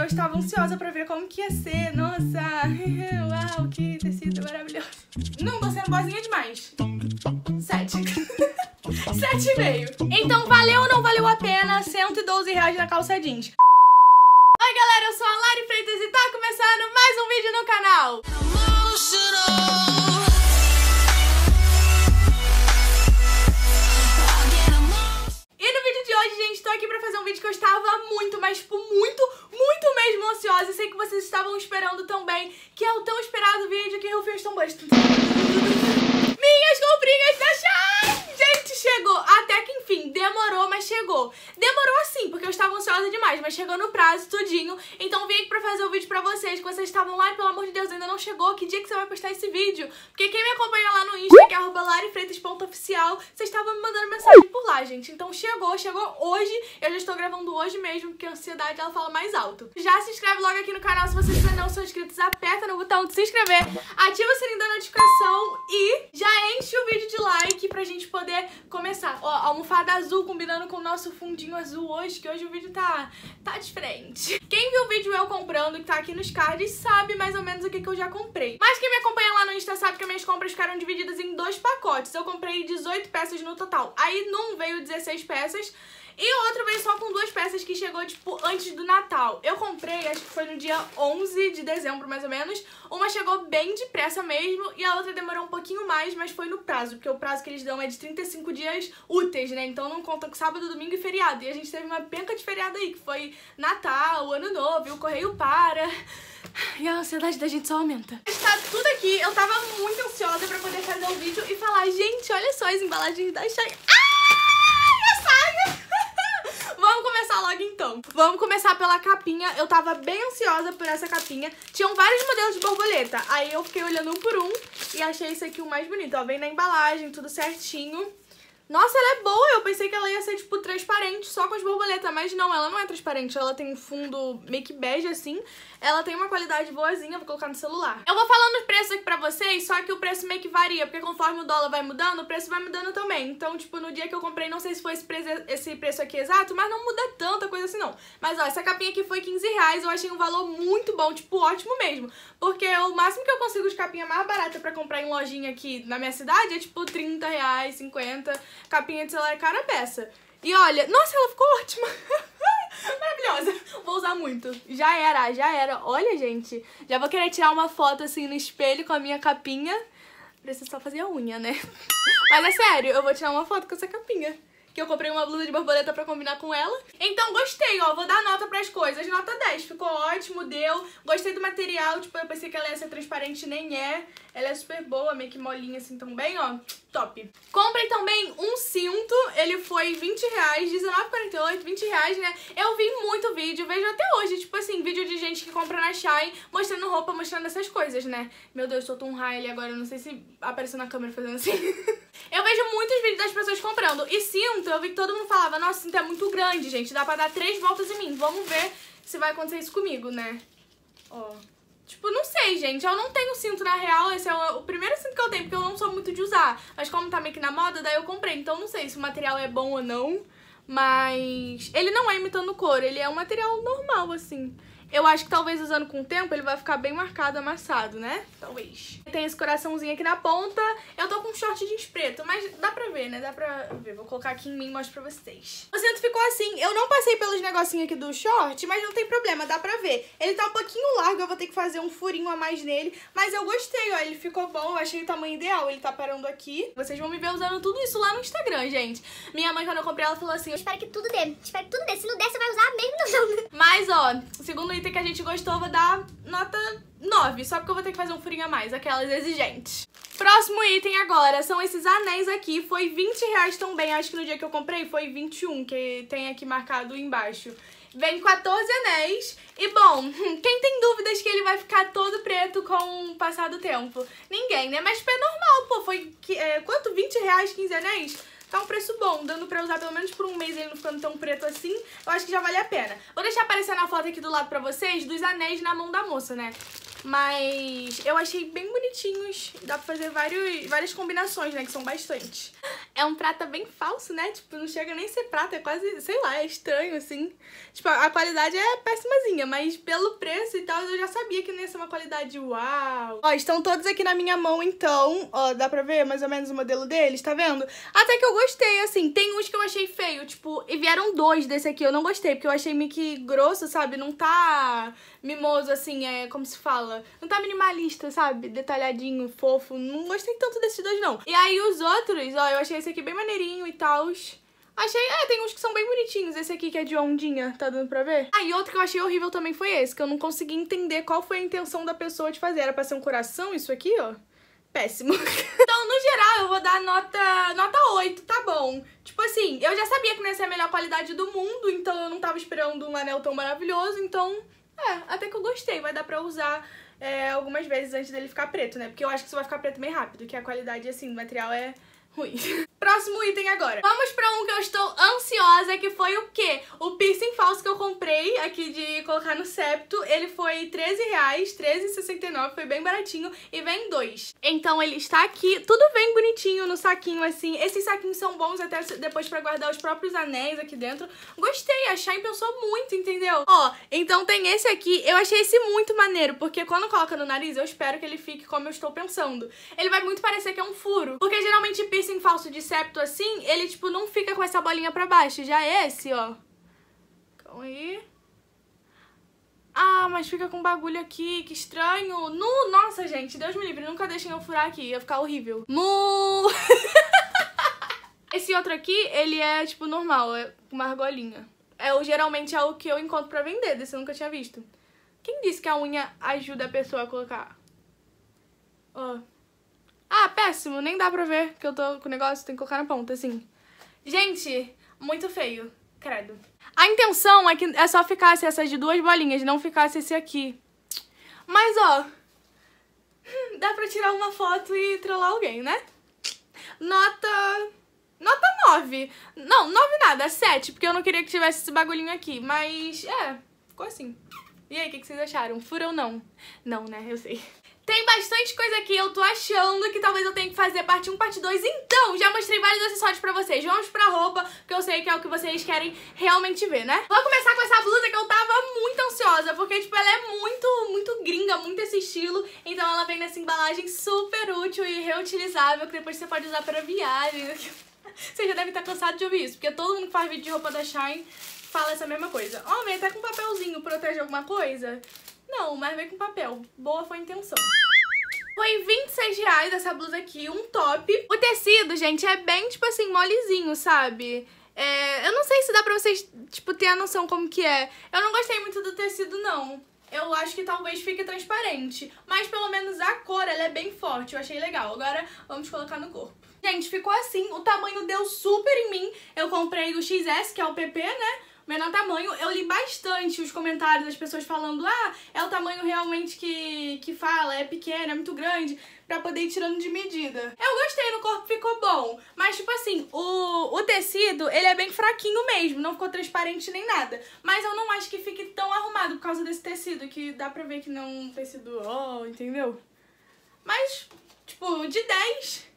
eu estava ansiosa para ver como que ia ser. Nossa, uau, que tecido maravilhoso. Não tô sendo boazinha demais. Sete. Sete e meio. Então valeu ou não valeu a pena 112 reais na calça jeans? Oi galera, eu sou a Lari Freitas e tá começando mais um vídeo no canal. Emotional. de hoje, gente, tô aqui pra fazer um vídeo que eu estava muito, mas tipo, muito, muito mesmo ansiosa. E sei que vocês estavam esperando também, que é o tão esperado vídeo que eu fiz tão também. Minhas comprinhas da Shine! Gente, chegou demorou, mas chegou. Demorou assim, porque eu estava ansiosa demais, mas chegou no prazo, tudinho. Então vim aqui pra fazer o um vídeo pra vocês, que vocês estavam lá e, pelo amor de Deus, ainda não chegou. Que dia que você vai postar esse vídeo? Porque quem me acompanha lá no Insta, que é arroba larifreitas.oficial, vocês estavam me mandando mensagem por lá, gente. Então chegou, chegou hoje. Eu já estou gravando hoje mesmo, porque a ansiedade, ela fala mais alto. Já se inscreve logo aqui no canal se vocês ainda não são inscritos. Aperta no botão de se inscrever, ativa o sininho da notificação e já enche o vídeo de like pra gente poder começar. Ó, almofada azul azul combinando com o nosso fundinho azul hoje, que hoje o vídeo tá, tá diferente. Quem viu o vídeo eu comprando, que tá aqui nos cards, sabe mais ou menos o que, que eu já comprei. Mas quem me acompanha lá no Insta sabe que minhas compras ficaram divididas em dois pacotes. Eu comprei 18 peças no total. Aí num veio 16 peças, e outro veio só com duas peças que chegou, tipo, antes do Natal. Eu comprei, acho que foi no dia 11 de dezembro, mais ou menos. Uma chegou bem depressa mesmo e a outra demorou um pouquinho mais, mas foi no prazo. Porque o prazo que eles dão é de 35 dias úteis, né? Então não conta com sábado, domingo e feriado. E a gente teve uma penca de feriado aí, que foi Natal, Ano Novo, e o correio para... E a ansiedade da gente só aumenta. Está tudo aqui. Eu tava muito ansiosa pra poder fazer o um vídeo e falar, gente, olha só as embalagens da Shine. Ai, ah, a saia! começar logo então. Vamos começar pela capinha. Eu tava bem ansiosa por essa capinha. Tinham vários modelos de borboleta. Aí eu fiquei olhando um por um e achei esse aqui o mais bonito. Ó, vem na embalagem, tudo certinho. Nossa, ela é boa! Eu pensei que ela ia ser, tipo, transparente, só com as borboletas. Mas não, ela não é transparente. Ela tem um fundo meio que bege, assim. Ela tem uma qualidade boazinha, vou colocar no celular. Eu vou falando os preços aqui pra vocês, só que o preço meio que varia. Porque conforme o dólar vai mudando, o preço vai mudando também. Então, tipo, no dia que eu comprei, não sei se foi esse, preço, esse preço aqui exato, mas não muda tanta coisa assim, não. Mas, ó, essa capinha aqui foi 15 reais. Eu achei um valor muito bom, tipo, ótimo mesmo. Porque o máximo que eu consigo de capinha mais barata pra comprar em lojinha aqui na minha cidade é, tipo, 30 reais, 50 Capinha de celular é cara peça. E olha, nossa, ela ficou ótima. Maravilhosa. Vou usar muito. Já era, já era. Olha, gente. Já vou querer tirar uma foto assim no espelho com a minha capinha. Preciso só fazer a unha, né? Mas é sério, eu vou tirar uma foto com essa capinha que eu comprei uma blusa de borboleta pra combinar com ela. Então gostei, ó, vou dar nota pras coisas. Nota 10, ficou ótimo, deu. Gostei do material, tipo, eu pensei que ela ia ser transparente, nem é. Ela é super boa, meio que molinha assim também, ó, top. Comprei também um cinto, ele foi 20 reais, 19 18, 20 reais, né? Eu vi muito vídeo, vejo até hoje, tipo assim, vídeo de gente que compra na Shine, mostrando roupa, mostrando essas coisas, né? Meu Deus, soltou um raio ali agora, não sei se apareceu na câmera fazendo assim. eu vejo muitos vídeos das pessoas comprando. E cinto, eu vi que todo mundo falava, nossa, cinto é muito grande, gente, dá pra dar três voltas em mim. Vamos ver se vai acontecer isso comigo, né? Ó... Tipo, não sei, gente. Eu não tenho cinto na real. Esse é o, primeiro cinto que eu tenho, porque eu não sou muito de usar. Mas como tá meio que na moda, daí eu comprei. Então não sei se o material é bom ou não. Mas ele não é imitando cor, ele é um material normal, assim. Eu acho que talvez usando com o tempo ele vai ficar bem marcado, amassado, né? Talvez. Tem esse coraçãozinho aqui na ponta. Eu tô com um short jeans preto, mas dá pra ver, né? Dá pra ver. Vou colocar aqui em mim e mostro pra vocês. O centro ficou assim. Eu não passei pelos negocinhos aqui do short, mas não tem problema, dá pra ver. Ele tá um pouquinho largo, eu vou ter que fazer um furinho a mais nele. Mas eu gostei, ó. Ele ficou bom, eu achei o tamanho ideal. Ele tá parando aqui. Vocês vão me ver usando tudo isso lá no Instagram, gente. Minha mãe, quando eu comprei, ela falou assim... Eu espero que tudo dê. Espero que tudo dê. Se não der, você vai usar mesmo não. Mas, ó, segundo Twitter que a gente gostou, vou dar nota 9, só porque eu vou ter que fazer um furinho a mais, aquelas exigentes. Próximo item agora, são esses anéis aqui, foi 20 reais também, acho que no dia que eu comprei foi 21, que tem aqui marcado embaixo. Vem 14 anéis e, bom, quem tem dúvidas que ele vai ficar todo preto com o passar do tempo? Ninguém, né? Mas foi normal, pô, foi, é, quanto? 20 reais, 15 anéis? Tá um preço bom, dando pra usar pelo menos por um mês ele não ficando tão preto assim, eu acho que já vale a pena. Vou deixar aparecer na foto aqui do lado pra vocês dos anéis na mão da moça, né? Mas eu achei bem bonitinhos, dá pra fazer vários, várias combinações, né, que são bastante é um prata bem falso, né? Tipo, não chega nem a ser prata, é quase, sei lá, é estranho, assim. Tipo, a qualidade é péssimazinha, mas pelo preço e tal, eu já sabia que não ia ser uma qualidade uau. Ó, estão todos aqui na minha mão, então. Ó, dá pra ver mais ou menos o modelo deles, tá vendo? Até que eu gostei, assim. Tem uns que eu achei feio, tipo, e vieram dois desse aqui, eu não gostei, porque eu achei meio que grosso, sabe? Não tá mimoso, assim, é como se fala. Não tá minimalista, sabe? Detalhadinho, fofo. Não gostei tanto desses dois, não. E aí os outros, ó, eu achei esse aqui bem maneirinho e tal. Achei, é, tem uns que são bem bonitinhos. Esse aqui que é de ondinha, tá dando pra ver? Ah, e outro que eu achei horrível também foi esse, que eu não consegui entender qual foi a intenção da pessoa de fazer. Era pra ser um coração isso aqui, ó? Péssimo. então, no geral, eu vou dar nota, nota 8, tá bom. Tipo assim, eu já sabia que não ia ser a melhor qualidade do mundo, então eu não tava esperando um anel tão maravilhoso, então é, até que eu gostei, vai dar pra usar é, algumas vezes antes dele ficar preto, né? Porque eu acho que isso vai ficar preto bem rápido, que a qualidade, assim, do material é ruim. Próximo item agora. Vamos pra um que eu estou ansiosa, que foi o quê? O piercing falso que eu comprei aqui de colocar no septo. Ele foi 13 reais, 13,69, foi bem baratinho e vem dois. Então ele está aqui, tudo bem bonitinho no saquinho assim. Esses saquinhos são bons até depois pra guardar os próprios anéis aqui dentro. Gostei, a Shine pensou muito, entendeu? Ó, então tem esse aqui. Eu achei esse muito maneiro, porque quando coloca no nariz, eu espero que ele fique como eu estou pensando. Ele vai muito parecer que é um furo, porque geralmente piercing piercing falso de septo assim, ele, tipo, não fica com essa bolinha pra baixo. Já é esse, ó. Calma então, aí. Ah, mas fica com bagulho aqui, que estranho. no nossa, gente, Deus me livre, nunca deixem eu furar aqui, ia ficar horrível. Mu! Esse outro aqui, ele é, tipo, normal, é uma argolinha. É, geralmente é o que eu encontro pra vender, desse eu nunca tinha visto. Quem disse que a unha ajuda a pessoa a colocar? Ó, oh. Ah, péssimo, nem dá pra ver que eu tô com o negócio, tem que colocar na ponta, assim. Gente, muito feio, credo. A intenção é que é só ficasse essas de duas bolinhas, não ficasse esse aqui. Mas, ó, dá pra tirar uma foto e trollar alguém, né? Nota... Nota 9. Não, 9 nada, 7, porque eu não queria que tivesse esse bagulhinho aqui. Mas, é, ficou assim. E aí, o que, que vocês acharam? Fura ou não? Não, né? Eu sei. Tem bastante coisa aqui, eu tô achando que talvez eu tenha que fazer parte 1, parte 2. Então, já mostrei vários acessórios pra vocês. Vamos pra roupa, que eu sei que é o que vocês querem realmente ver, né? Vou começar com essa blusa que eu tava muito ansiosa, porque, tipo, ela é muito, muito gringa, muito esse estilo. Então ela vem nessa embalagem super útil e reutilizável, que depois você pode usar pra viagem. Você já deve estar tá cansado de ouvir isso, porque todo mundo que faz vídeo de roupa da Shine fala essa mesma coisa. Ó, oh, vem até com um papelzinho, protege alguma coisa. Não, mas veio com papel. Boa foi a intenção. Foi 26 reais essa blusa aqui, um top. O tecido, gente, é bem, tipo assim, molezinho, sabe? É, eu não sei se dá pra vocês, tipo, ter a noção como que é. Eu não gostei muito do tecido, não. Eu acho que talvez fique transparente. Mas pelo menos a cor, ela é bem forte. Eu achei legal. Agora, vamos colocar no corpo. Gente, ficou assim. O tamanho deu super em mim. Eu comprei o XS, que é o PP, né? menor tamanho. Eu li bastante os comentários das pessoas falando: ah, é o tamanho realmente que, que fala, é pequeno, é muito grande, pra poder ir tirando de medida. Eu gostei, no corpo ficou bom, mas tipo assim, o, o tecido, ele é bem fraquinho mesmo, não ficou transparente nem nada. Mas eu não acho que fique tão arrumado por causa desse tecido, que dá pra ver que não é um tecido, ó, oh, entendeu? Mas, tipo, de 10.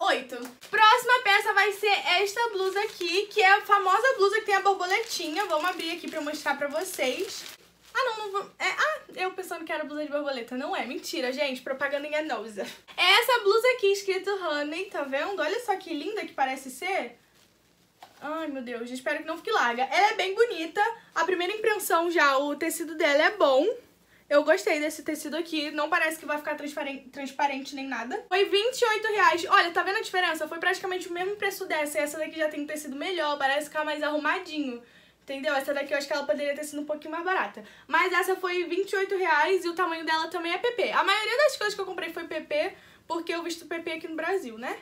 8. Próxima peça vai ser esta blusa aqui, que é a famosa blusa que tem a borboletinha. Vamos abrir aqui pra mostrar pra vocês. Ah, não, não vou... É, ah, eu pensando que era blusa de borboleta. Não é, mentira, gente. Propaganda enganosa. É essa blusa aqui, escrito Honey, tá vendo? Olha só que linda que parece ser. Ai, meu Deus, espero que não fique larga. Ela é bem bonita. A primeira impressão já, o tecido dela é bom. Eu gostei desse tecido aqui, não parece que vai ficar transparente, nem nada. Foi 28 reais. Olha, tá vendo a diferença? Foi praticamente o mesmo preço dessa. E essa daqui já tem um tecido melhor, parece ficar tá mais arrumadinho. Entendeu? Essa daqui eu acho que ela poderia ter sido um pouquinho mais barata. Mas essa foi 28 reais e o tamanho dela também é PP. A maioria das coisas que eu comprei foi PP, porque eu visto PP aqui no Brasil, né?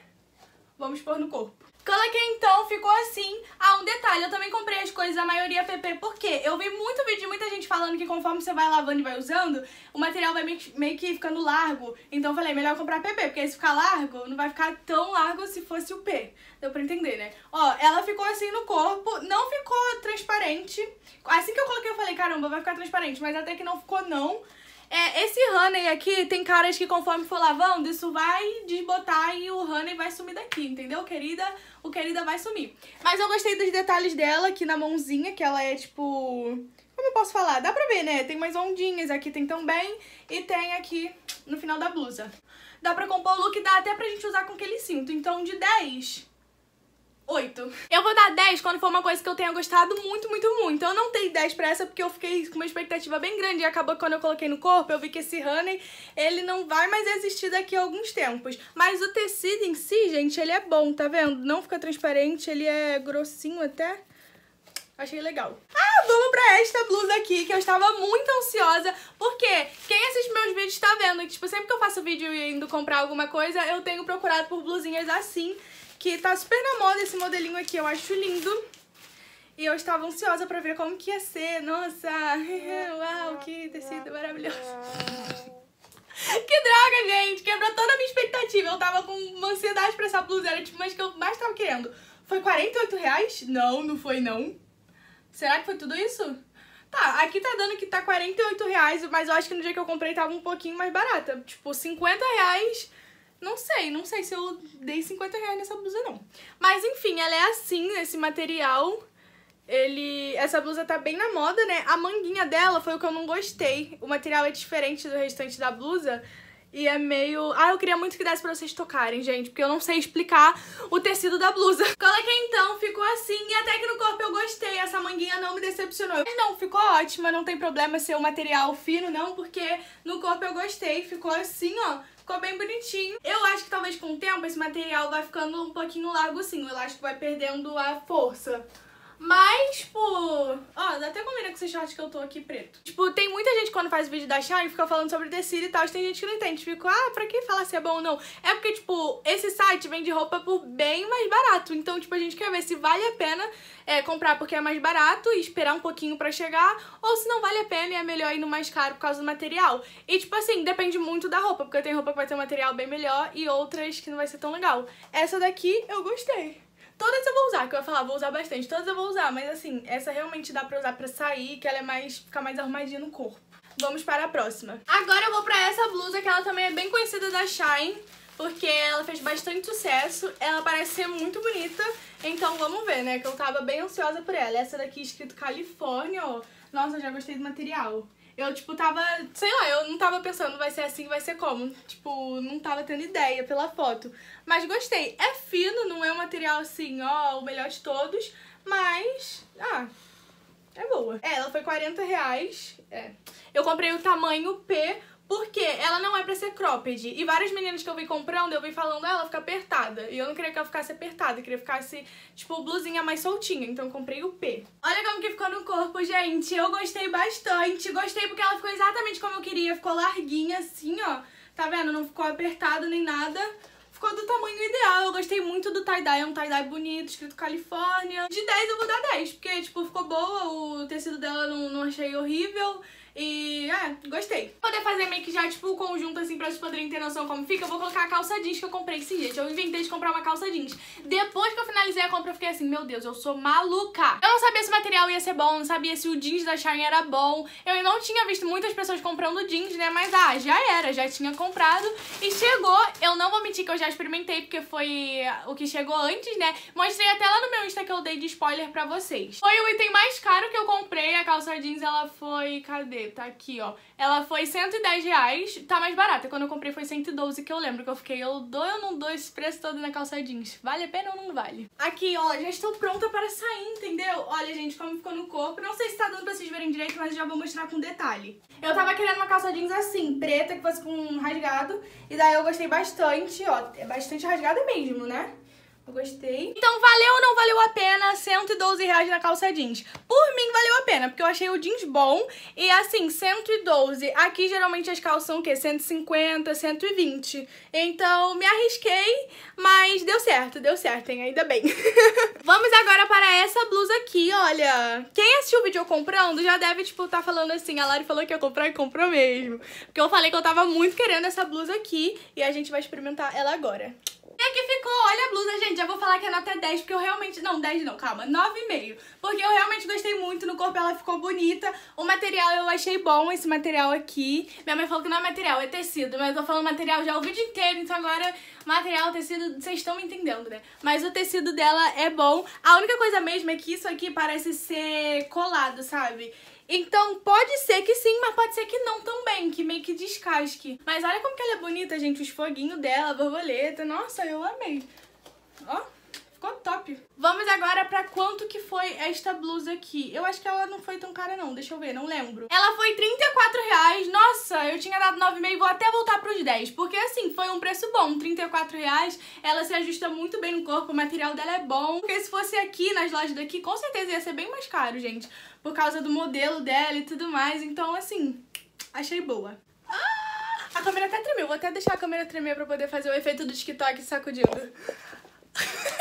Vamos pôr no corpo. Coloquei então, ficou assim. Ah, um detalhe, eu também comprei as coisas, a maioria é PP, porque eu vi muito vídeo, muita gente falando que conforme você vai lavando e vai usando, o material vai meio que ficando largo. Então eu falei, melhor comprar PP, porque se ficar largo, não vai ficar tão largo se fosse o P. Deu pra entender, né? Ó, ela ficou assim no corpo, não ficou transparente. Assim que eu coloquei, eu falei, caramba, vai ficar transparente, mas até que não ficou não. É, esse honey aqui, tem caras que conforme for lavando, isso vai desbotar e o honey vai sumir daqui, entendeu, querida? O querida vai sumir. Mas eu gostei dos detalhes dela aqui na mãozinha, que ela é tipo... Como eu posso falar? Dá pra ver, né? Tem umas ondinhas aqui, tem também, e tem aqui no final da blusa. Dá pra compor o look, dá até pra gente usar com aquele cinto. Então, de 10, 8. Eu vou dar 10 quando for uma coisa que eu tenha gostado muito, muito, muito. Eu não dei 10 pra essa porque eu fiquei com uma expectativa bem grande e acabou que quando eu coloquei no corpo, eu vi que esse honey, ele não vai mais existir daqui a alguns tempos. Mas o tecido em si, gente, ele é bom, tá vendo? Não fica transparente, ele é grossinho até. Achei legal. Ah, vamos pra esta blusa aqui, que eu estava muito ansiosa, porque quem assiste meus vídeos tá vendo que, tipo, sempre que eu faço vídeo indo comprar alguma coisa, eu tenho procurado por blusinhas assim, que tá super na moda esse modelinho aqui, eu acho lindo. E eu estava ansiosa pra ver como que ia ser. Nossa, uau, que tecido maravilhoso. que droga, gente, quebrou toda a minha expectativa. Eu tava com uma ansiedade pra essa blusa, era tipo, mas que eu mais tava querendo. Foi 48 reais? Não, não foi não. Será que foi tudo isso? Tá, aqui tá dando que tá 48 reais, mas eu acho que no dia que eu comprei tava um pouquinho mais barata. Tipo, 50 reais não sei, não sei se eu dei 50 reais nessa blusa, não. Mas enfim, ela é assim, esse material. Ele. Essa blusa tá bem na moda, né? A manguinha dela foi o que eu não gostei. O material é diferente do restante da blusa. E é meio... Ah, eu queria muito que desse pra vocês tocarem, gente, porque eu não sei explicar o tecido da blusa. Coloquei então, ficou assim, e até que no corpo eu gostei. Essa manguinha não me decepcionou. Mas não, ficou ótima, não tem problema ser um material fino, não, porque no corpo eu gostei. Ficou assim, ó ficou bem bonitinho. Eu acho que talvez com o tempo esse material vai ficando um pouquinho largo sim, o elástico vai perdendo a força. Mas, por engraçado. Até combina com esse short que eu tô aqui preto. Tipo, tem muita gente quando faz vídeo da Shine fica falando sobre tecido e tal. Tem gente que não entende. Fica, ah, pra que falar se é bom ou não? É porque, tipo, esse site vende roupa por bem mais barato. Então, tipo, a gente quer ver se vale a pena é, comprar porque é mais barato e esperar um pouquinho pra chegar. Ou se não vale a pena e é melhor ir no mais caro por causa do material. E, tipo assim, depende muito da roupa. Porque tem roupa que vai ter um material bem melhor e outras que não vai ser tão legal. Essa daqui eu gostei. Todas eu vou usar, que eu ia falar, vou usar bastante. Todas eu vou usar, mas assim, essa realmente dá pra usar pra sair, que ela é mais, fica mais arrumadinha no corpo. Vamos para a próxima. Agora eu vou pra essa blusa, que ela também é bem conhecida da Shine, porque ela fez bastante sucesso, ela parece ser muito bonita, então vamos ver, né, que eu tava bem ansiosa por ela. Essa daqui é escrito Califórnia, ó. Nossa, já gostei do material. Eu, tipo, tava, sei lá, eu não tava pensando vai ser assim, vai ser como. Tipo, não tava tendo ideia pela foto. Mas gostei. É fino, não é um material assim, ó, o melhor de todos. Mas, ah, é boa. É, ela foi 40 reais. É. Eu comprei o tamanho P porque ela não é pra ser cropped. E várias meninas que eu vi comprando, eu vi falando, ah, ela fica apertada. E eu não queria que ela ficasse apertada, eu queria que ficasse, tipo, blusinha mais soltinha. Então eu comprei o P. Olha como que ficou no corpo, gente. Eu gostei bastante. Gostei porque ela ficou exatamente como eu queria. Ficou larguinha assim, ó. Tá vendo? Não ficou apertada nem nada. Ficou do tamanho ideal, eu gostei muito do tie-dye, é um tie-dye bonito, escrito Califórnia. De 10 eu vou dar 10, porque, tipo, ficou boa, o tecido dela não, não achei horrível. E, é, gostei. Vou poder fazer meio que já, tipo, o conjunto, assim, pra vocês poderem ter noção como fica, eu vou colocar a calça jeans que eu comprei esse dia. Eu inventei de comprar uma calça jeans. Depois que eu finalizei a compra, eu fiquei assim, meu Deus, eu sou maluca. Eu não sabia se o material ia ser bom, não sabia se o jeans da Shine era bom. Eu não tinha visto muitas pessoas comprando jeans, né? Mas, ah, já era, já tinha comprado. E chegou, eu não vou mentir que eu já experimentei, porque foi o que chegou antes, né? Mostrei até lá no meu Insta que eu dei de spoiler pra vocês. Foi o item mais caro que eu comprei, a calça jeans, ela foi... Cadê? tá aqui, ó. Ela foi 110 reais, tá mais barata. Quando eu comprei foi 112, que eu lembro que eu fiquei, eu dou ou não dou esse preço todo na calça jeans? Vale a pena ou não vale? Aqui, ó, já estou pronta para sair, entendeu? Olha, gente, como ficou no corpo. Não sei se tá dando pra vocês verem direito, mas já vou mostrar com detalhe. Eu tava querendo uma calça jeans assim, preta, que fosse com rasgado. E daí eu gostei bastante, ó. É bastante rasgada mesmo, né? Eu gostei. Então, valeu ou não valeu a pena 112 reais na calça jeans? Por mim, valeu a pena, porque eu achei o jeans bom. E assim, 112. Aqui, geralmente, as calças são o quê? 150, 120. Então, me arrisquei, mas deu certo, deu certo, hein? Ainda bem. Vamos agora para essa blusa aqui, olha. Quem assistiu o vídeo eu comprando já deve, tipo, estar tá falando assim, a Lari falou que ia comprar e comprou mesmo. Porque eu falei que eu tava muito querendo essa blusa aqui e a gente vai experimentar ela agora. É e aqui ficou, olha a blusa, gente, já vou falar que a é nota é 10, porque eu realmente... Não, 10 não, calma, 9,5. Porque eu realmente gostei muito no corpo, ela ficou bonita. O material eu achei bom, esse material aqui. Minha mãe falou que não é material, é tecido, mas eu tô falando material já o vídeo inteiro, então agora material, tecido, vocês estão me entendendo, né? Mas o tecido dela é bom. A única coisa mesmo é que isso aqui parece ser colado, sabe? Então pode ser que sim, mas pode ser que não também, que meio que descasque. Mas olha como que ela é bonita, gente, os foguinhos dela, a borboleta. Nossa, eu amei. Ó ficou top. Vamos agora pra quanto que foi esta blusa aqui. Eu acho que ela não foi tão cara não, deixa eu ver, não lembro. Ela foi 34 reais. Nossa, eu tinha dado 9,5, vou até voltar pros 10. Porque assim, foi um preço bom, 34 reais. Ela se ajusta muito bem no corpo, o material dela é bom. Porque se fosse aqui, nas lojas daqui, com certeza ia ser bem mais caro, gente. Por causa do modelo dela e tudo mais. Então assim, achei boa. Ah, a câmera até tremeu. Vou até deixar a câmera tremer pra poder fazer o efeito do TikTok sacudindo.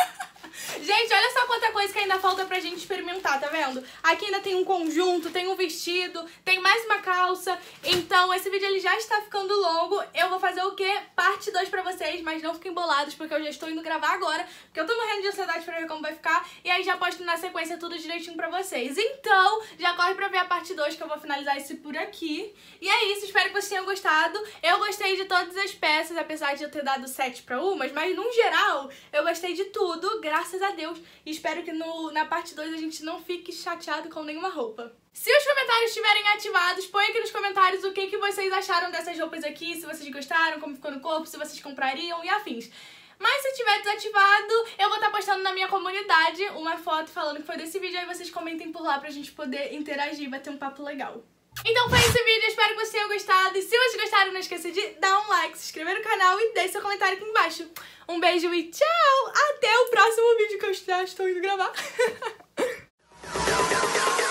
Gente, olha só quanta coisa que ainda falta pra gente experimentar, tá vendo? Aqui ainda tem um conjunto, tem um vestido, tem mais uma calça. Então, esse vídeo ele já está ficando longo. Eu vou fazer o quê? Parte 2 pra vocês, mas não fiquem bolados, porque eu já estou indo gravar agora, porque eu tô morrendo de ansiedade pra ver como vai ficar. E aí já posto na sequência tudo direitinho pra vocês. Então, já corre pra ver a parte 2, que eu vou finalizar esse por aqui. E é isso, espero que vocês tenham gostado. Eu gostei de todas as peças, apesar de eu ter dado 7 pra umas, mas no geral, eu gostei de tudo, graças a Deus. E espero que no, na parte 2 a gente não fique chateado com nenhuma roupa. Se os comentários estiverem ativados, põe aqui nos comentários o que, que vocês acharam dessas roupas aqui, se vocês gostaram, como ficou no corpo, se vocês comprariam e afins. Mas se tiver desativado, eu vou estar tá postando na minha comunidade uma foto falando que foi desse vídeo, aí vocês comentem por lá pra gente poder interagir e bater um papo legal. Então foi isso, espero que vocês tenham gostado. E se vocês gostaram, não esqueça de dar um like, se inscrever no canal e deixe seu comentário aqui embaixo. Um beijo e tchau! Até o próximo vídeo que eu já estou indo gravar.